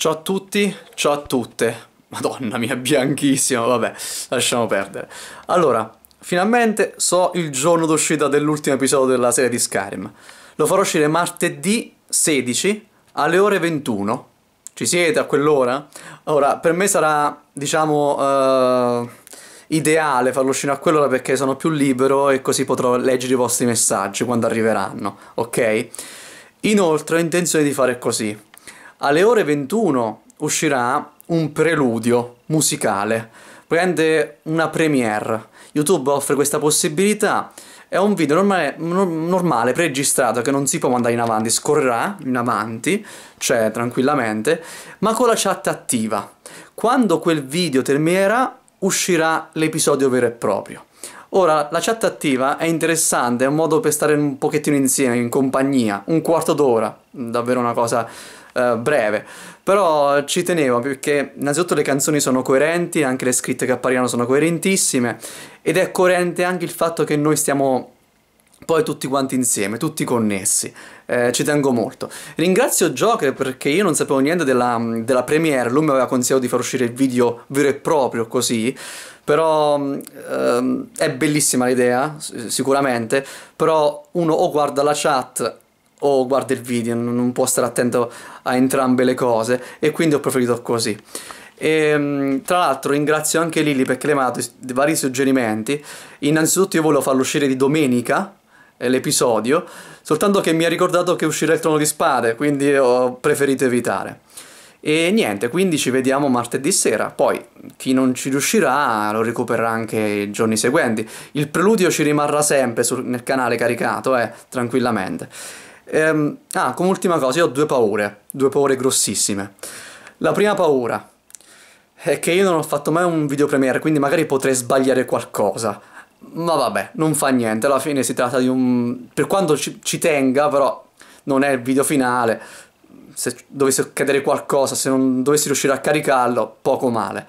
Ciao a tutti, ciao a tutte. Madonna mia, bianchissima, vabbè, lasciamo perdere. Allora, finalmente so il giorno d'uscita dell'ultimo episodio della serie di Skyrim. Lo farò uscire martedì 16 alle ore 21. Ci siete a quell'ora? Ora, per me sarà, diciamo, uh, ideale farlo uscire a quell'ora perché sono più libero e così potrò leggere i vostri messaggi quando arriveranno, ok? Inoltre ho intenzione di fare così alle ore 21 uscirà un preludio musicale, prende una premiere. YouTube offre questa possibilità. È un video normale, normale preregistrato che non si può mandare in avanti, scorrerà in avanti, cioè tranquillamente, ma con la chat attiva. Quando quel video terminerà, uscirà l'episodio vero e proprio. Ora, la chat attiva è interessante, è un modo per stare un pochettino insieme, in compagnia, un quarto d'ora, davvero una cosa eh, breve. Però ci tenevo perché innanzitutto le canzoni sono coerenti, anche le scritte che appaiono sono coerentissime ed è coerente anche il fatto che noi stiamo poi tutti quanti insieme, tutti connessi. Eh, ci tengo molto. Ringrazio Joker perché io non sapevo niente della, della premiere, lui mi aveva consigliato di far uscire il video vero e proprio così, però ehm, è bellissima l'idea, sicuramente, però uno o guarda la chat o guarda il video, non può stare attento a entrambe le cose e quindi ho preferito così. E, ehm, tra l'altro ringrazio anche Lili perché le mi ha dato vari suggerimenti. Innanzitutto io volevo farlo uscire di domenica eh, l'episodio, soltanto che mi ha ricordato che uscirà il trono di spade, quindi ho preferito evitare. E niente, quindi ci vediamo martedì sera. Poi chi non ci riuscirà lo recupererà anche i giorni seguenti. Il preludio ci rimarrà sempre sul, nel canale caricato, eh, tranquillamente. Ehm, ah, come ultima cosa, io ho due paure, due paure grossissime. La prima paura è che io non ho fatto mai un video premiere, quindi magari potrei sbagliare qualcosa. Ma vabbè, non fa niente, alla fine si tratta di un... per quanto ci, ci tenga, però non è il video finale. Se dovesse accadere qualcosa, se non dovessi riuscire a caricarlo, poco male.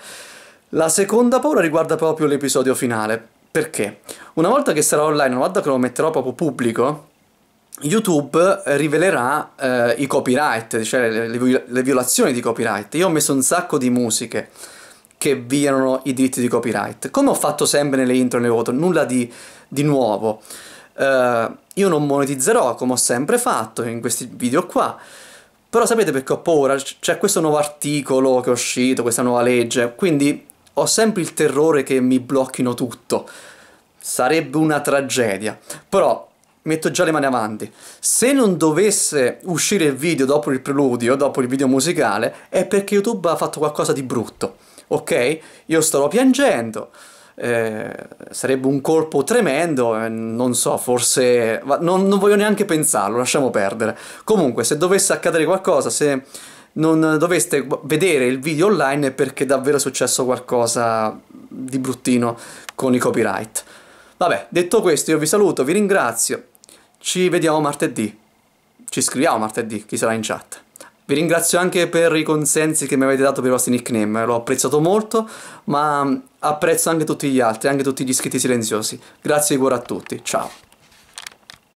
La seconda paura riguarda proprio l'episodio finale. Perché? Una volta che sarà online, una volta che lo metterò proprio pubblico, YouTube eh, rivelerà eh, i copyright, cioè le, le, le, violazioni di copyright. Io ho messo un sacco di musiche che violano i diritti di copyright. Come ho fatto sempre nelle intro e nelle foto, nulla di, di nuovo. Uh, io non monetizzerò come ho sempre fatto in questi video qua. Però sapete perché ho paura? C'è questo nuovo articolo che è uscito, questa nuova legge, quindi ho sempre il terrore che mi blocchino tutto. Sarebbe una tragedia. Però metto già le mani avanti. Se non dovesse uscire il video dopo il preludio, dopo il video musicale, è perché YouTube ha fatto qualcosa di brutto, ok? Io starò piangendo. Eh, sarebbe un colpo tremendo, eh, non so, forse... Non, non voglio neanche pensarlo, lasciamo perdere. Comunque, se dovesse accadere qualcosa, se non doveste vedere il video online è perché davvero è successo qualcosa di bruttino con i copyright. Vabbè, detto questo io vi saluto, vi ringrazio, ci vediamo martedì. Ci scriviamo martedì, chi sarà in chat. Vi ringrazio anche per i consensi che mi avete dato per i vostri nickname, l'ho apprezzato molto, ma apprezzo anche tutti gli altri, anche tutti gli iscritti silenziosi. Grazie di cuore a tutti, ciao.